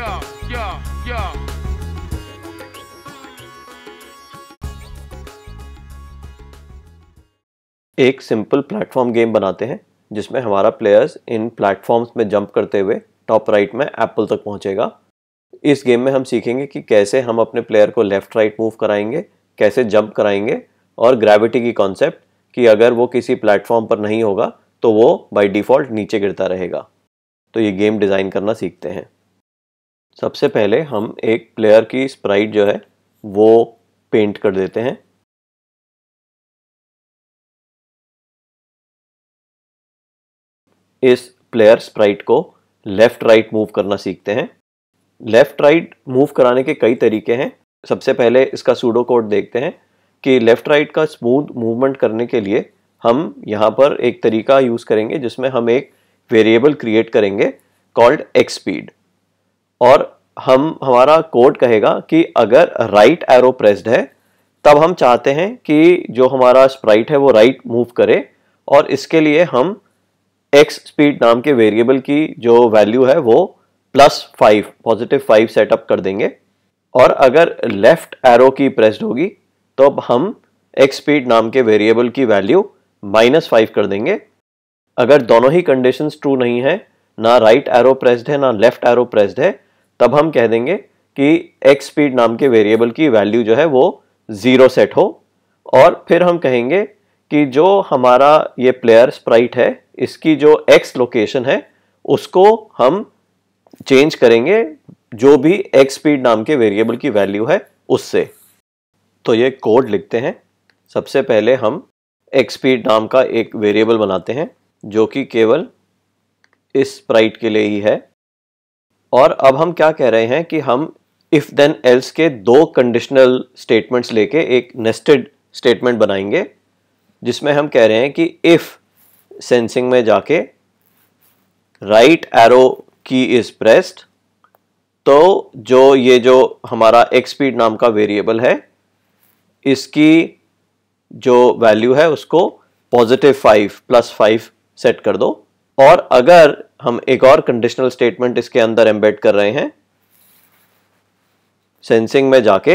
yo, yo, yo. एक simple platform game बनाते हैं जिसमें हमारा प्लेयर्स इन प्लेटफॉर्म्स में जंप करते हुए टॉप राइट में एप्पल तक पहुंचेगा इस गेम में हम सीखेंगे कि कैसे हम अपने प्लेयर को लेफ्ट राइट मूव कराएंगे कैसे जंप कराएंगे और ग्रेविटी की कॉन्सेप्ट कि अगर वो किसी प्लेटफॉर्म पर नहीं होगा तो वो बाय डिफ़ॉल्ट नीचे गिरता रहेगा तो ये गेम डिज़ाइन करना सीखते हैं सबसे पहले हम एक प्लेयर की स्प्राइट जो है वो पेंट कर देते हैं इस प्लेयर स्प्राइट को लेफ़्ट राइट मूव करना सीखते हैं लेफ़्ट राइट मूव कराने के कई तरीके हैं सबसे पहले इसका सूडो कोड देखते हैं कि लेफ़्ट राइट का स्मूथ मूवमेंट करने के लिए हम यहाँ पर एक तरीका यूज़ करेंगे जिसमें हम एक वेरिएबल क्रिएट करेंगे कॉल्ड एक्स स्पीड और हम हमारा कोड कहेगा कि अगर राइट एरो प्रेस्ड है तब हम चाहते हैं कि जो हमारा स्प्राइट है वो राइट right मूव करे और इसके लिए हम एक्स स्पीड नाम के वेरिएबल की जो वैल्यू है वो plus five positive five setup कर देंगे और अगर लेफ्ट एरो की प्रेस्ड होगी तो अब हम एक्स स्पीड नाम के वेरिएबल की वैल्यू माइनस फाइव कर देंगे अगर दोनों ही कंडीशंस ट्रू नहीं है ना राइट एरो प्रेस्ड है ना लेफ्ट एरो प्रेस्ड है तब हम कह देंगे कि एक्स स्पीड नाम के वेरिएबल की वैल्यू जो है वो ज़ीरो सेट हो और फिर हम कहेंगे कि जो हमारा ये प्लेयर स्प्राइट है इसकी जो एक्स लोकेशन है उसको हम चेंज करेंगे जो भी एक्स स्पीड नाम के वेरिएबल की वैल्यू है उससे तो ये कोड लिखते हैं सबसे पहले हम एक्स स्पीड नाम का एक वेरिएबल बनाते हैं जो कि केवल इस स्प्राइट के लिए ही है और अब हम क्या कह रहे हैं कि हम इफ़ देन एल्स के दो कंडीशनल स्टेटमेंट्स लेके एक नेस्टेड स्टेटमेंट बनाएंगे जिसमें हम कह रहे हैं कि इफ़ सेंसिंग में जाके right arrow key is pressed तो जो ये जो हमारा एक्सपीड नाम का वेरिएबल है इसकी जो वैल्यू है उसको positive five plus five set कर दो और अगर हम एक और कंडीशनल स्टेटमेंट इसके अंदर एम्बेड कर रहे हैं सेंसिंग में जाके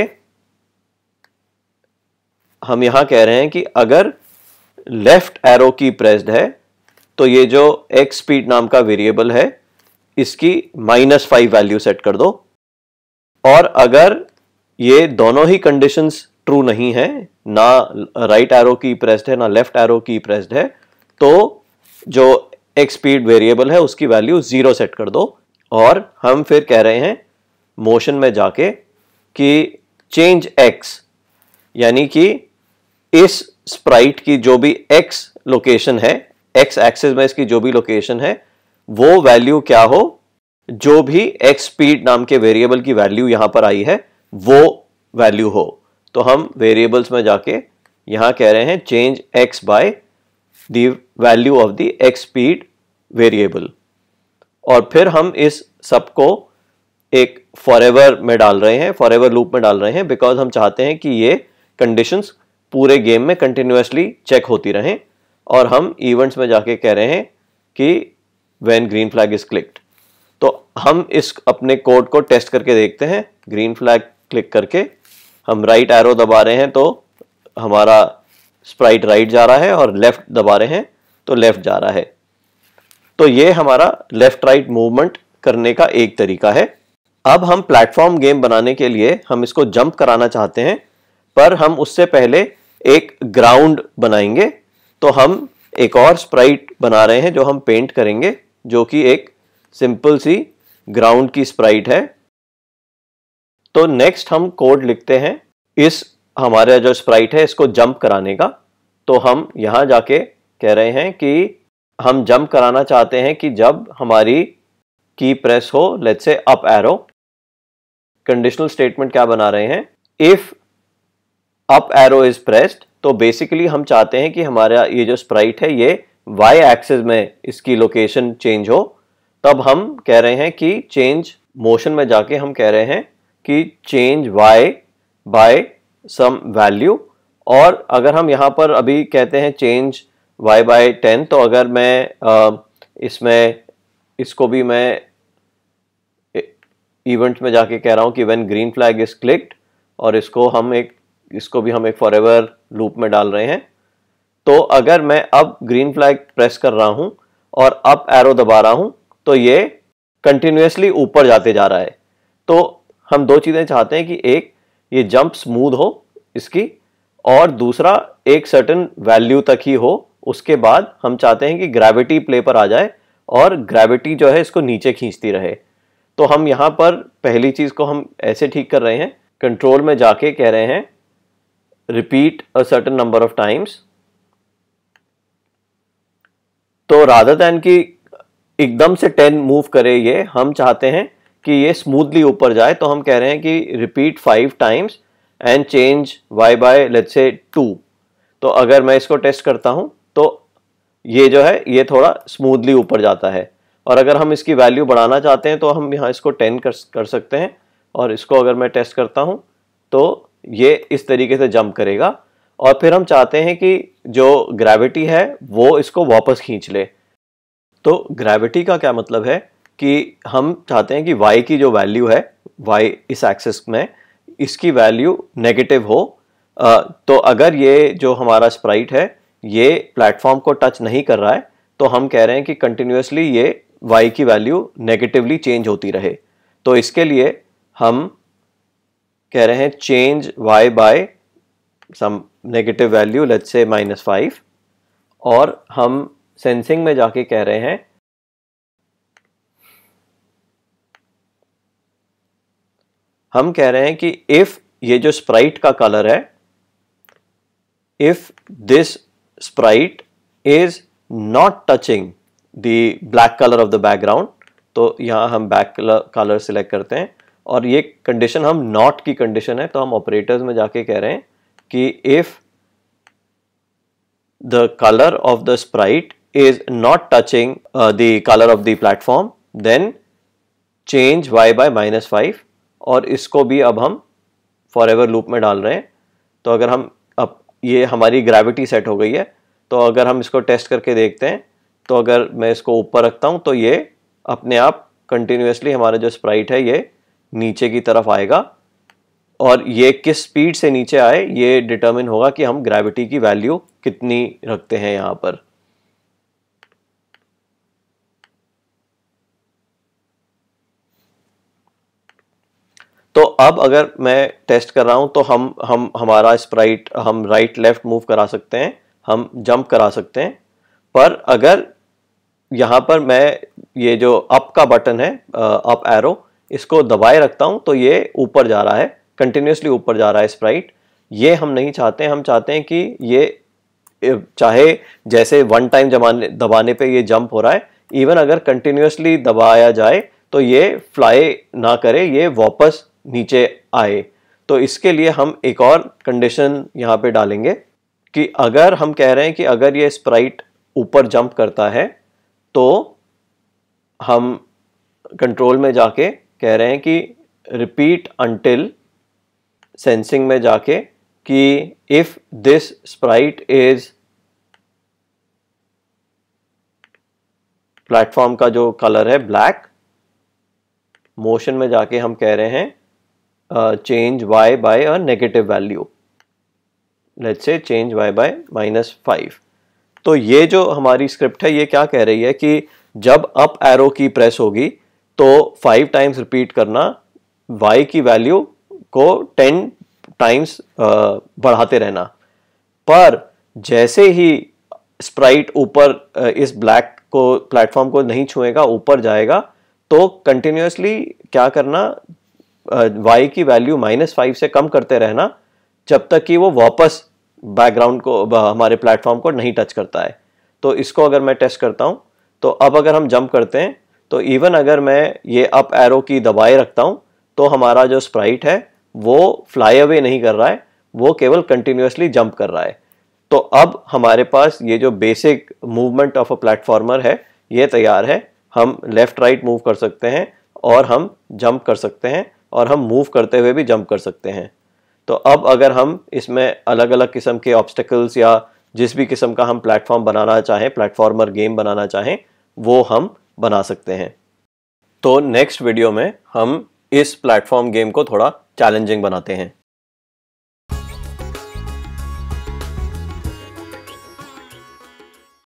हम यहां कह रहे हैं कि अगर लेफ्ट एरो की प्रेस्ड है तो ये जो एक्स स्पीड नाम का वेरिएबल है इसकी माइनस फाइव वैल्यू सेट कर दो और अगर ये दोनों ही कंडीशंस ट्रू नहीं है ना right right arrow key pressed है ना लेफ्ट एरो की प्रेस्ड है तो जो एक स्पीड वेरिएबल है उसकी वैल्यू ज़ीरो सेट कर दो और हम फिर कह रहे हैं मोशन में जाके कि चेंज एक्स यानी कि इस स्प्राइट की जो भी एक्स लोकेशन है एक्स एक्सिस में इसकी जो भी लोकेशन है वो वैल्यू क्या हो जो भी एक्स स्पीड नाम के वेरिएबल की वैल्यू यहां पर आई है वो वैल्यू हो तो हम वेरिएबल्स में जाके यहां कह रहे हैं change X by the value of the x speed variable और फिर हम इस सब को एक forever में डाल रहे हैं forever लूप में डाल रहे हैं बिकॉज हम चाहते हैं कि ये कंडीशंस पूरे गेम में कंटिन्यूसली चेक होती रहें और हम इवेंट्स में जाके कह रहे हैं कि when green flag is clicked तो हम इस अपने कोड को टेस्ट करके देखते हैं ग्रीन फ्लैग क्लिक करके हम राइट right एरो दबा रहे हैं तो हमारा स्प्राइट राइट जा रहा है और लेफ्ट दबा रहे हैं तो लेफ्ट जा रहा है तो ये हमारा लेफ्ट राइट मूवमेंट करने का एक तरीका है अब हम प्लेटफॉर्म गेम बनाने के लिए हम इसको जंप कराना चाहते हैं पर हम उससे पहले एक ग्राउंड बनाएंगे तो हम एक और स्प्राइट बना रहे हैं जो हम पेंट करेंगे जो कि एक सिंपल सी ग्राउंड की स्प्राइट है तो नेक्स्ट हम कोड लिखते हैं इस हमारा जो स्प्राइट है इसको जंप कराने का तो हम यहाँ जाके कह रहे हैं कि हम जंप कराना चाहते हैं कि जब हमारी की प्रेस हो लेट से अप एरो कंडीशनल स्टेटमेंट क्या बना रहे हैं if up arrow is pressed तो बेसिकली हम चाहते हैं कि हमारा ये जो स्प्राइट है ये वाई एक्सिस में इसकी लोकेशन चेंज हो तब हम कह रहे हैं कि चेंज मोशन में जाके हम कह रहे हैं कि change Y by some value और अगर हम यहाँ पर अभी कहते हैं चेंज y बाय टेन तो अगर मैं uh, इसमें इसको भी मैं इवेंट में जाके कह रहा हूँ कि when green flag is clicked और इसको हम एक इसको भी हम एक फॉर एवर लूप में डाल रहे हैं तो अगर मैं अब ग्रीन फ्लैग प्रेस कर रहा हूँ और अब एरो दबा रहा हूँ तो ये कंटिन्यूसली ऊपर जाते जा रहा है तो हम दो चीज़ें चाहते हैं कि एक ये जंप स्मूथ हो इसकी और दूसरा एक सर्टन वैल्यू तक ही हो उसके बाद हम चाहते हैं कि ग्रेविटी प्ले पर आ जाए और ग्रेविटी जो है इसको नीचे खींचती रहे तो हम यहाँ पर पहली चीज़ को हम ऐसे ठीक कर रहे हैं कंट्रोल में जाके कह रहे हैं repeat a certain number of times तो राधा दैन की एकदम से टेन मूव करे ये हम चाहते हैं कि ये स्मूथली ऊपर जाए तो हम कह रहे हैं कि repeat five times and change Y by let's say two तो अगर मैं इसको टेस्ट करता हूँ तो ये जो है ये थोड़ा स्मूथली ऊपर जाता है और अगर हम इसकी वैल्यू बढ़ाना चाहते हैं तो हम यहाँ इसको टेन कर कर सकते हैं और इसको अगर मैं टेस्ट करता हूँ तो ये इस तरीके से जंप करेगा और फिर हम चाहते हैं कि जो ग्रेविटी है वो इसको वापस खींच ले तो ग्रेविटी का क्या मतलब है कि हम चाहते हैं कि y की जो वैल्यू है y इस एक्सिस में इसकी वैल्यू नेगेटिव हो तो अगर ये जो हमारा स्प्राइट है ये प्लेटफॉर्म को टच नहीं कर रहा है तो हम कह रहे हैं कि कंटिन्यूसली ये y की वैल्यू नेगेटिवली चेंज होती रहे तो इसके लिए हम कह रहे हैं change y by some negative value let's say minus five और हम सेंसिंग में जाके कह रहे हैं हम कह रहे हैं कि इफ़ ये जो स्प्राइट का कलर है if this sprite is not touching the black colour of the background तो यहां हम बैक कलर सिलेक्ट करते हैं और ये कंडीशन हम नॉट की कंडीशन है तो हम ऑपरेटर्स में जाके कह रहे हैं कि if the colour of the sprite is not touching the colour of the platform then change Y by minus five और इसको भी अब हम फॉर एवर लूप में डाल रहे हैं तो अगर हम अब ये हमारी ग्रेविटी सेट हो गई है तो अगर हम इसको टेस्ट करके देखते हैं तो अगर मैं इसको ऊपर रखता हूँ तो ये अपने आप कंटिन्यूसली हमारा जो स्प्राइट है ये नीचे की तरफ आएगा और ये किस स्पीड से नीचे आए ये डिटर्मिन होगा कि हम ग्रेविटी की वैल्यू कितनी रखते हैं यहाँ पर तो अब अगर मैं टेस्ट कर रहा हूँ तो हम हम हमारा स्प्राइट हम राइट लेफ्ट मूव करा सकते हैं हम जंप करा सकते हैं पर अगर यहाँ पर मैं ये जो अप का बटन है अप एरो इसको दबाए रखता हूँ तो ये ऊपर जा रहा है कंटिन्यूसली ऊपर जा रहा है स्प्राइट ये हम नहीं चाहते हम चाहते हैं कि ये चाहे जैसे वन टाइम जमाने दबाने पे ये जंप हो रहा है इवन अगर कंटिन्यूसली दबाया जाए तो ये फ्लाई ना करे ये वापस नीचे आए तो इसके लिए हम एक और कंडीशन यहाँ पे डालेंगे कि अगर हम कह रहे हैं कि अगर ये स्प्राइट ऊपर जंप करता है तो हम कंट्रोल में जाके कह रहे हैं कि रिपीट अनटिल सेंसिंग में जाके कि if this sprite is platform का जो कलर है ब्लैक मोशन में जाके हम कह रहे हैं uh, change y by a negative value let's say change y by minus 5 तो ये जो हमारी स्क्रिप्ट है ये क्या कह रही है कि जब अप एरो की प्रेस होगी तो फाइव टाइम्स रिपीट करना y की वैल्यू को टेन टाइम्स uh, बढ़ाते रहना पर जैसे ही स्प्राइट ऊपर uh, इस ब्लैक को प्लेटफॉर्म को नहीं छुएगा ऊपर जाएगा तो कंटिन्यूसली क्या करना वाई की वैल्यू माइनस फाइव से कम करते रहना जब तक कि वो वापस बैकग्राउंड को हमारे प्लेटफॉर्म को नहीं टच करता है तो इसको अगर मैं टेस्ट करता हूँ तो अब अगर हम जंप करते हैं तो इवन अगर मैं ये अप एरो की दबाए रखता हूँ तो हमारा जो स्प्राइट है वो फ्लाई अवे नहीं कर रहा है वो केवल कंटिन्यूसली जंप कर रहा है तो अब हमारे पास ये जो basic movement of a platformer है ये तैयार है हम लेफ़्ट राइट मूव कर सकते हैं और हम जंप कर सकते हैं और हम मूव करते हुए भी जंप कर सकते हैं तो अब अगर हम इसमें अलग अलग किस्म के ऑब्स्टिकल्स या जिस भी किस्म का हम प्लेटफॉर्म बनाना चाहें प्लेटफॉर्मर गेम बनाना चाहें वो हम बना सकते हैं तो नेक्स्ट वीडियो में हम इस प्लेटफॉर्म गेम को थोड़ा चैलेंजिंग बनाते हैं